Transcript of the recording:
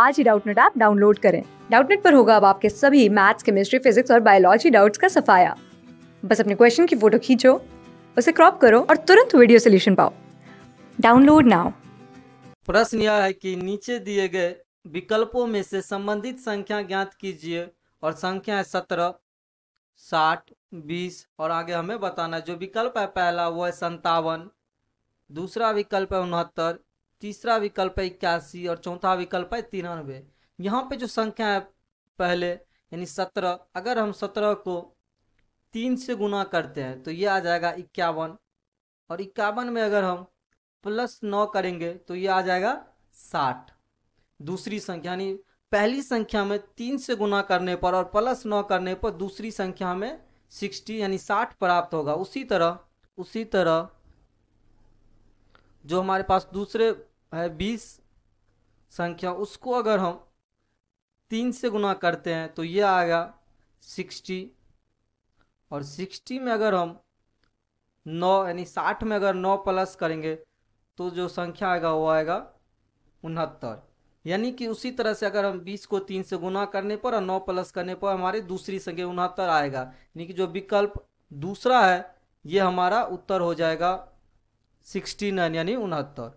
आज ही Doubtnut app download करें डाउटनेट पर होगा अब आपके सभी मैथ्स केमिस्ट्री फिजिक्स और बायोलॉजी डाउट्स का सफाया बस अपने क्वेश्चन की फोटो खींचो उसे क्रॉप करो और तुरंत वीडियो सोल्यूशन पाओ डाउनलोड नाउ प्रश्न यह है कि नीचे दिए गए विकल्पों में से संबंधित संख्या ज्ञात कीजिए और संख्या है सत्रह साठ बीस और आगे हमें बताना जो विकल्प है पहला वो है संतावन दूसरा विकल्प है उनहत्तर तीसरा विकल्प है इक्यासी और चौथा विकल्प है तिरानवे यहाँ पे जो संख्या है पहले यानी सत्रह अगर हम सत्रह को तीन से गुना करते हैं तो ये आ जाएगा इक्यावन और इक्यावन में अगर हम प्लस नौ करेंगे तो ये आ जाएगा साठ दूसरी संख्या यानी पहली संख्या में तीन से गुना करने पर और प्लस नौ करने पर दूसरी संख्या में सिक्सटी यानी साठ प्राप्त होगा उसी तरह उसी तरह जो हमारे पास दूसरे है बीस संख्या उसको अगर हम तीन से गुना करते हैं तो ये आएगा सिक्सटी और सिक्सटी में अगर हम नौ यानी साठ में अगर नौ प्लस करेंगे तो जो संख्या आएगा वो आएगा उनहत्तर यानी कि उसी तरह से अगर हम बीस को तीन से गुना करने पर और नौ प्लस करने पर हमारे दूसरी संख्या उनहत्तर आएगा यानी कि जो विकल्प दूसरा है ये हमारा उत्तर हो जाएगा सिक्सटी नाइन यानी उनहत्तर